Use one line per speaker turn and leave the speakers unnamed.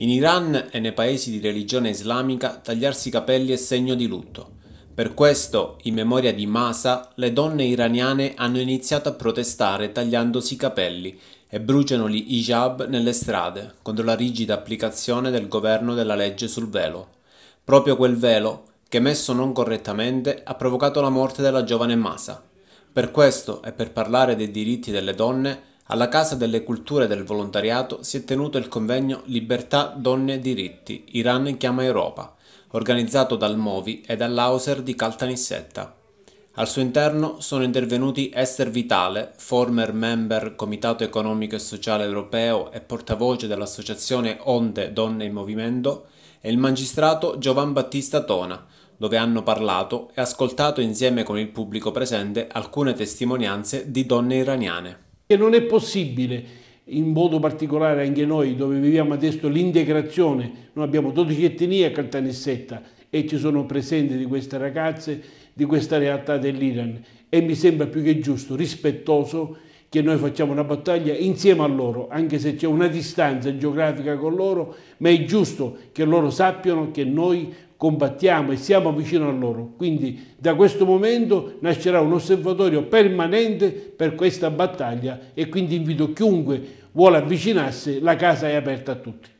In Iran e nei paesi di religione islamica tagliarsi i capelli è segno di lutto. Per questo, in memoria di Masa, le donne iraniane hanno iniziato a protestare tagliandosi i capelli e bruciano gli hijab nelle strade contro la rigida applicazione del governo della legge sul velo. Proprio quel velo che messo non correttamente ha provocato la morte della giovane Masa. Per questo e per parlare dei diritti delle donne alla Casa delle Culture del Volontariato si è tenuto il convegno Libertà, Donne e Diritti, Iran chiama Europa, organizzato dal Movi e dall'Auser di Caltanissetta. Al suo interno sono intervenuti Esther Vitale, former member Comitato Economico e Sociale Europeo e portavoce dell'associazione Onde Donne in Movimento, e il magistrato Giovan Battista Tona, dove hanno parlato e ascoltato insieme con il pubblico presente alcune testimonianze di donne iraniane
che non è possibile in modo particolare anche noi dove viviamo adesso l'integrazione, noi abbiamo 12 etnie a Caltanissetta e ci sono presenti di queste ragazze, di questa realtà dell'Iran e mi sembra più che giusto, rispettoso, che noi facciamo una battaglia insieme a loro, anche se c'è una distanza geografica con loro, ma è giusto che loro sappiano che noi combattiamo e siamo vicino a loro. Quindi da questo momento nascerà un osservatorio permanente per questa battaglia e quindi invito chiunque vuole avvicinarsi, la casa è aperta a tutti.